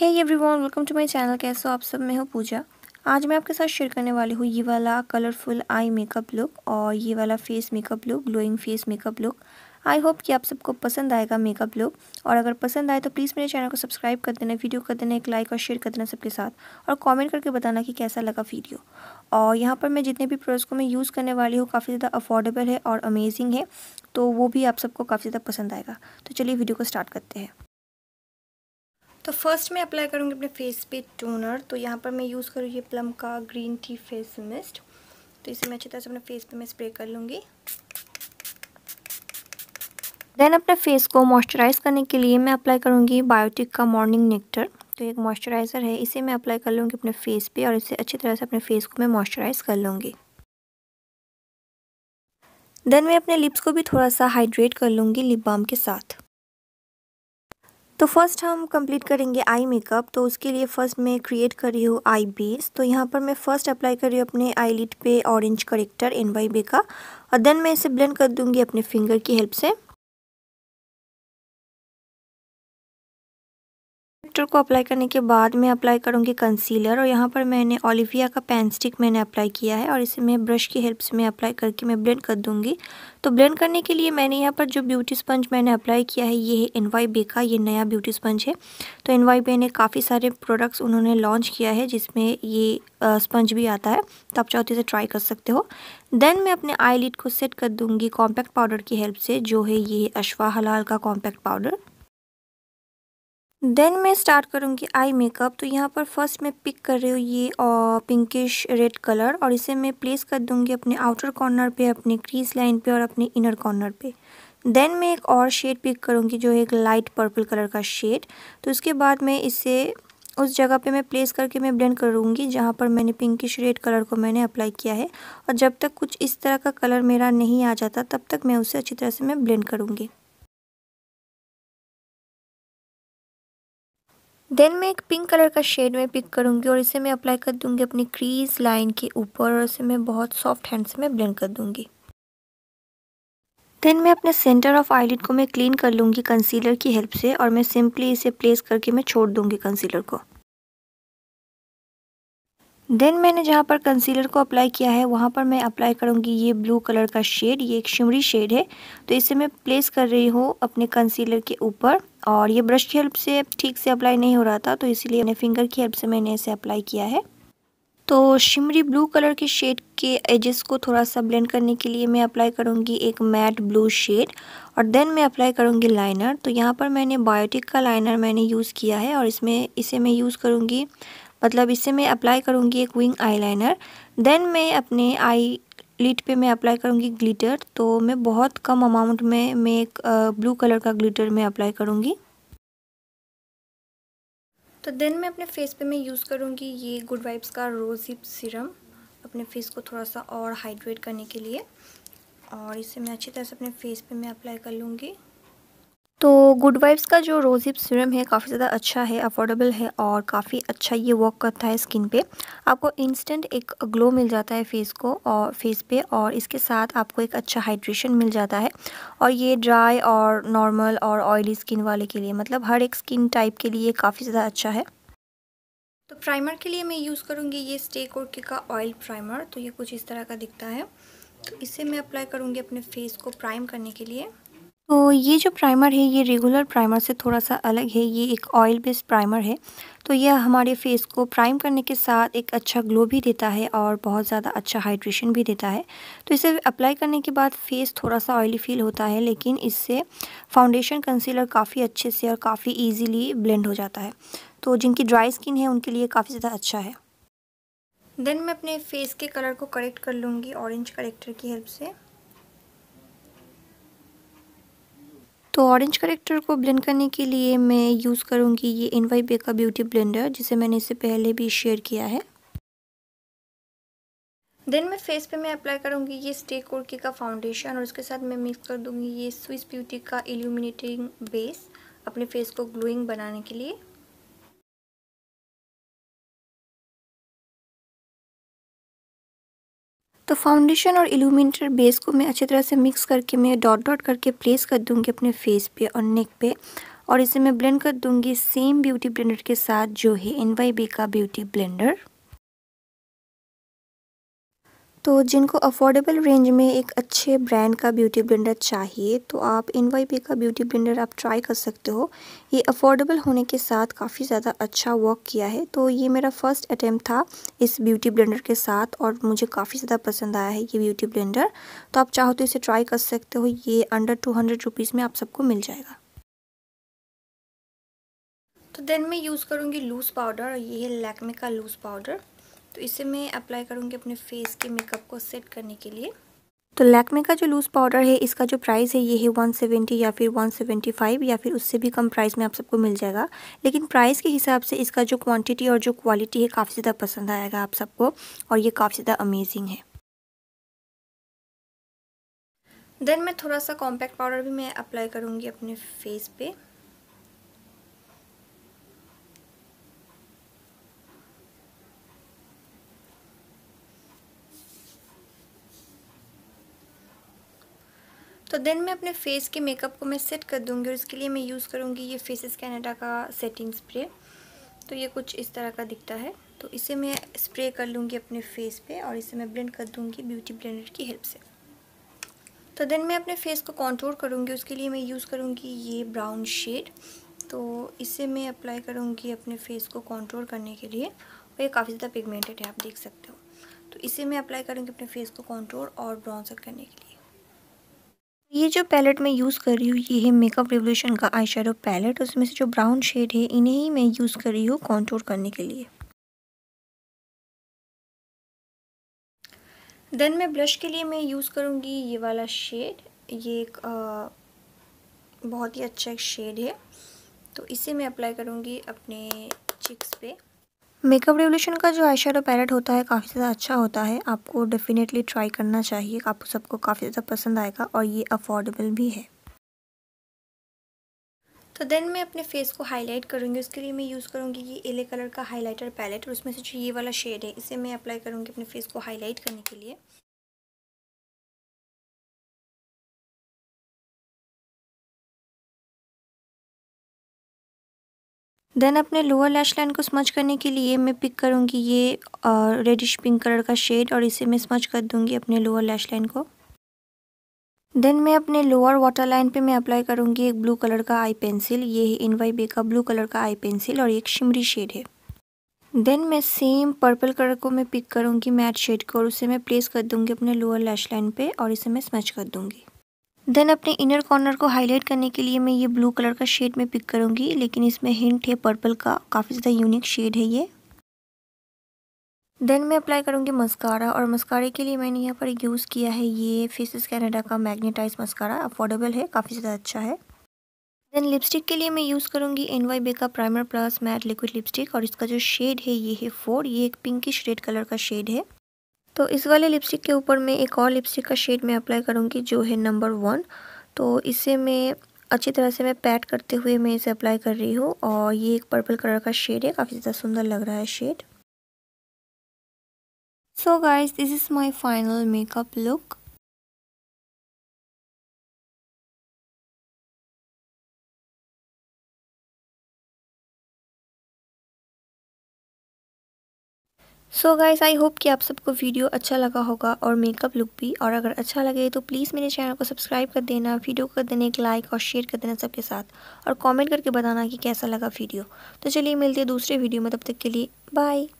hey everyone welcome to my channel कैसे हो आप सब मैं हूँ पूजा आज मैं आपके साथ शेयर करने वाली हूँ ये वाला कलरफुल आई मेकअप लुक और ये वाला face makeup look glowing face makeup look I hope कि आप सबको पसंद आएगा मेकअप लुक और अगर पसंद आए तो प्लीज़ मेरे चैनल को सब्सक्राइब कर देना वीडियो कर देना एक लाइक और शेयर कर देना सबके साथ और कमेंट करके बताना कि कैसा लगा वीडियो और यहाँ पर मैं जितने भी प्रोडक्ट्स को मैं यूज़ करने वाली हूँ काफ़ी ज़्यादा अफोर्डेबल है और अमेजिंग है तो वो भी आप सबको काफ़ी ज़्यादा पसंद आएगा तो चलिए वीडियो को स्टार्ट करते हैं तो फर्स्ट मैं अप्लाई करूँगी अपने फेस पे टोनर तो यहाँ पर मैं यूज़ करूँगी प्लम का ग्रीन टी फेस मिस्ट तो इसे मैं अच्छी तरह से अपने फेस पे मैं स्प्रे कर लूँगी देन अपने फेस को मॉइस्चराइज करने के लिए मैं अप्लाई करूँगी बायोटिक का मॉर्निंग नेक्टर तो एक मॉइस्चराइज़र है इसे मैं अप्लाई कर लूँगी अपने फेस पे और इसे अच्छी तरह से अपने फेस को मैं मॉइस्चराइज़ कर लूँगी देन मैं अपने लिप्स को भी थोड़ा सा हाइड्रेट कर लूँगी लिप बाम के साथ तो फर्स्ट हम कंप्लीट करेंगे आई मेकअप तो उसके लिए फर्स्ट मैं क्रिएट कर रही हूँ आई बेस तो यहाँ पर मैं फर्स्ट अप्लाई कर रही हूँ अपने आई पे orange corrector N Y bae का और देन मैं इसे ब्लेंड कर दूँगी अपने फिंगर की हेल्प से मस्टर को अप्लाई करने के बाद मैं अप्लाई करूँगी कंसीलर और यहाँ पर मैंने ओलिविया का पेन स्टिक मैंने अप्लाई किया है और इसे मैं ब्रश की हेल्प से मैं अप्लाई करके मैं ब्लेंड कर दूँगी तो ब्लेंड करने के लिए मैंने यहाँ पर जो ब्यूटी स्पंज मैंने अप्लाई किया है ये है एन वाई बे का ये नया ब्यूटी स्पंज है तो एन वाई बे ने काफ़ी सारे प्रोडक्ट्स उन्होंने लॉन्च किया है जिसमें ये स्पंज भी आता है तो आप चौथी से ट्राई कर सकते हो देन मैं अपने आईलिड को सेट कर दूँगी कॉम्पैक्ट पाउडर की हेल्प से जो है ये अशवा हलाल का कॉम्पैक्ट पाउडर देन मैं स्टार्ट करूँगी आई मेकअप तो यहाँ पर फर्स्ट मैं पिक कर रही हूँ ये पिंकिश रेड कलर और इसे मैं प्लेस कर दूँगी अपने आउटर कॉर्नर पे अपने क्रीज लाइन पे और अपने इनर कॉर्नर पे देन मैं एक और शेड पिक करूँगी जो है एक लाइट पर्पल कलर का शेड तो उसके बाद मैं इसे उस जगह पे मैं प्लेस करके मैं ब्लेंड करूँगी जहाँ पर मैंने पिंकिश रेड कलर को मैंने अप्लाई किया है और जब तक कुछ इस तरह का कलर मेरा नहीं आ जाता तब तक मैं उसे अच्छी तरह से मैं ब्लेंड करूँगी देन मैं एक पिंक कलर का शेड में पिक करूँगी और इसे मैं अप्लाई कर दूँगी अपनी क्रीज लाइन के ऊपर और इसे मैं बहुत सॉफ्ट हैंड से मैं ब्लेंड कर दूँगी देन मैं अपने सेंटर ऑफ आईलिड को मैं क्लीन कर लूँगी कंसीलर की हेल्प से और मैं सिंपली इसे प्लेस करके मैं छोड़ दूँगी कंसीलर को देन मैंने जहाँ पर कंसीलर को अप्लाई किया है वहाँ पर मैं अप्लाई करूँगी ये ब्लू कलर का शेड ये एक शिमरी शेड है तो इसे मैं प्लेस कर रही हूँ अपने कंसीलर के ऊपर और ये ब्रश की हेल्प से ठीक से अप्लाई नहीं हो रहा था तो इसीलिए मैंने फिंगर की हेल्प से मैंने इसे अप्लाई किया है तो शिमरी ब्लू कलर के शेड के एजेस को थोड़ा सा ब्लेंड करने के लिए मैं अप्लाई करूँगी एक मैट ब्लू शेड और देन मैं अप्लाई करूँगी लाइनर तो यहाँ पर मैंने बायोटिक का लाइनर मैंने यूज़ किया है और इसमें इसे मैं यूज़ करूँगी मतलब इससे मैं अप्लाई करूँगी एक विंग आईलाइनर देन मैं अपने आई लिट पे मैं अप्लाई करूँगी ग्लिटर तो मैं बहुत कम अमाउंट में मैं एक ब्लू कलर का ग्लिटर मैं अप्लाई करूँगी तो देन मैं अपने फेस पे मैं यूज़ करूँगी ये गुड वाइब्स का रोज हिप सीरम अपने फेस को थोड़ा सा और हाइड्रेट करने के लिए और इसे मैं अच्छी तरह से अपने फेस पे मैं अप्लाई कर लूँगी तो गुड वाइब्स का जो रोजिप सीरम है काफ़ी ज़्यादा अच्छा है अफोर्डेबल है और काफ़ी अच्छा ये वर्क करता है स्किन पे आपको इंस्टेंट एक ग्लो मिल जाता है फेस को और फेस पे और इसके साथ आपको एक अच्छा हाइड्रेशन मिल जाता है और ये ड्राई और नॉर्मल और ऑयली स्किन वाले के लिए मतलब हर एक स्किन टाइप के लिए काफ़ी ज़्यादा अच्छा है तो प्राइमर के लिए मैं यूज़ करूँगी ये स्टे कोर्के का ऑयल प्राइमर तो ये कुछ इस तरह का दिखता है तो इसे मैं अप्लाई करूँगी अपने फेस को प्राइम करने के लिए तो ये जो प्राइमर है ये रेगुलर प्राइमर से थोड़ा सा अलग है ये एक ऑयल बेस्ड प्राइमर है तो यह हमारे फेस को प्राइम करने के साथ एक अच्छा ग्लो भी देता है और बहुत ज़्यादा अच्छा हाइड्रेशन भी देता है तो इसे अप्लाई करने के बाद फेस थोड़ा सा ऑयली फील होता है लेकिन इससे फाउंडेशन कंसीलर काफ़ी अच्छे से और काफ़ी ईजीली ब्लेंड हो जाता है तो जिनकी ड्राई स्किन है उनके लिए काफ़ी ज़्यादा अच्छा है देन मैं अपने फेस के कलर को करेक्ट कर लूँगी ऑरेंज करेक्टर की हेल्प से तो ऑरेंज करेक्टर को ब्लेंड करने के लिए मैं यूज़ करूँगी ये इन वाई का ब्यूटी ब्लेंडर जिसे मैंने इससे पहले भी शेयर किया है देन मैं फेस पे मैं अप्लाई करूँगी ये स्टे कोर्की का फाउंडेशन और उसके साथ मैं मिक्स कर दूँगी ये स्विस ब्यूटी का एल्यूमिनेटिंग बेस अपने फेस को ग्लोइंग बनाने के लिए तो फाउंडेशन और इल्यूमिनेटर बेस को मैं अच्छी तरह से मिक्स करके मैं डॉट डॉट करके प्लेस कर दूंगी अपने फेस पे और नेक पे और इसे मैं ब्लेंड कर दूंगी सेम ब्यूटी ब्लेंडर के साथ जो है एन वाई बी का ब्यूटी ब्लेंडर तो जिनको अफोर्डेबल रेंज में एक अच्छे ब्रांड का ब्यूटी ब्लेंडर चाहिए तो आप इन वाई पी का ब्यूटी ब्लेंडर आप ट्राई कर सकते हो ये अफोर्डेबल होने के साथ काफ़ी ज़्यादा अच्छा वर्क किया है तो ये मेरा फर्स्ट अटैम्प्ट था इस ब्यूटी ब्लेंडर के साथ और मुझे काफ़ी ज़्यादा पसंद आया है ये ब्यूटी ब्लेंडर तो आप चाहो तो इसे ट्राई कर सकते हो ये अंडर टू हंड्रेड रुपीज़ में आप सबको मिल जाएगा तो देन मैं यूज़ करूँगी लूज़ पाउडर और ये है लैक्मे का लूज़ पाउडर तो इसे मैं अप्लाई करूँगी अपने फेस के मेकअप को सेट करने के लिए तो लैकमे का जो लूज़ पाउडर है इसका जो प्राइस है ये है वन सेवेंटी या फिर वन सेवेंटी फाइव या फिर उससे भी कम प्राइस में आप सबको मिल जाएगा लेकिन प्राइस के हिसाब से इसका जो क्वांटिटी और जो क्वालिटी है काफ़ी ज़्यादा पसंद आएगा आप सबको और ये काफ़ी ज़्यादा अमेजिंग है देन मैं थोड़ा सा कॉम्पैक्ट पाउडर भी मैं अप्लाई करूँगी अपने फेस पे तो देन मैं अपने फेस के मेकअप को मैं सेट कर दूँगी और इसके लिए मैं यूज़ करूँगी ये फेसेस कैनेडा का सेटिंग स्प्रे तो ये कुछ इस तरह का दिखता है तो इसे मैं स्प्रे कर लूँगी अपने फेस पे और इसे मैं ब्लेंड कर दूँगी ब्यूटी ब्लेंडर की हेल्प से तो देन मैं अपने फेस को कॉन्ट्रोल करूँगी उसके लिए मैं यूज़ करूँगी ये ब्राउन शेड तो इसे मैं अप्लाई करूँगी अपने फेस को कॉन्ट्रोल करने के लिए और ये काफ़ी ज़्यादा पिगमेंटेड है आप देख सकते हो तो इसे मैं अप्लाई करूँगी अपने फेस को कॉन्ट्रोल और ब्राउन करने के लिए ये जो पैलेट मैं यूज़ कर रही हूँ ये है मेकअप रिवोल्यूशन का आई शेडो पैलेट उसमें से जो ब्राउन शेड है इन्हें ही मैं यूज़ कर रही हूँ कॉन्टोर करने के लिए देन मैं ब्लश के लिए मैं यूज़ करूँगी ये वाला शेड ये एक आ, बहुत ही अच्छा एक शेड है तो इसे मैं अप्लाई करूँगी अपने चिक्स पे मेकअप रेवोल्यूशन का जो आई शेडो पैलेट होता है काफ़ी ज़्यादा अच्छा होता है आपको डेफिनेटली ट्राई करना चाहिए आपको सबको काफ़ी ज़्यादा पसंद आएगा और ये अफोर्डेबल भी है तो देन मैं अपने फेस को हाईलाइट करूँगी उसके लिए मैं यूज़ करूँगी ये एले कलर का हाईलाइटर पैलेट और उसमें से जो ये वाला शेड है इसे मैं अप्लाई करूँगी अपने फेस को हाईलाइट करने के लिए देन अपने लोअर लैश लाइन को स्मच करने के लिए मैं पिक करूँगी ये रेडिश पिंक कलर का शेड और इसे मैं स्मच कर दूँगी अपने लोअर लैश लाइन को देन मैं अपने लोअर वाटर लाइन पर मैं अप्लाई करूँगी एक ब्लू कलर का आई पेंसिल ये है इन वाई बे का ब्लू कलर का आई पेंसिल और एक शिमरी शेड है देन मैं सेम पर्पल कलर को मैं पिक करूँगी मैट शेड को और उसे मैं प्लेस कर दूँगी अपने लोअर लैश लाइन पर और इसे मैं स्मच कर दूँगी देन अपने इनर कॉर्नर को हाईलाइट करने के लिए मैं ये ब्लू कलर का शेड में पिक करूँगी लेकिन इसमें हिंट है पर्पल का काफ़ी ज़्यादा यूनिक शेड है ये देन मैं अप्लाई करूँगी मस्कारा और मस्कारे के लिए मैंने यहाँ पर यूज़ किया है ये फेसिस कैनेडा का मैग्नेटाइज मस्कारा अफोर्डेबल है काफ़ी ज़्यादा अच्छा है देन लिपस्टिक के लिए मैं यूज़ करूँगी एन वाई बे का primer plus matte liquid lipstick और इसका जो शेड है ये है फोर ये एक पिंकिश रेड कलर का शेड है तो इस वाले लिपस्टिक के ऊपर मैं एक और लिपस्टिक का शेड मैं अप्लाई करूँगी जो है नंबर वन तो इसे मैं अच्छी तरह से मैं पैट करते हुए मैं इसे अप्लाई कर रही हूँ और ये एक पर्पल कलर का शेड है काफ़ी ज़्यादा सुंदर लग रहा है shade so guys this is my final makeup look so guys I hope कि आप सबको वीडियो अच्छा लगा होगा और मेकअप लुक भी और अगर अच्छा लगे तो प्लीज़ मेरे चैनल को सब्सक्राइब कर देना वीडियो कर देना एक लाइक और शेयर कर देना सबके साथ और कमेंट करके बताना कि कैसा लगा वीडियो तो चलिए मिलते हैं दूसरे वीडियो में तब तक के लिए बाय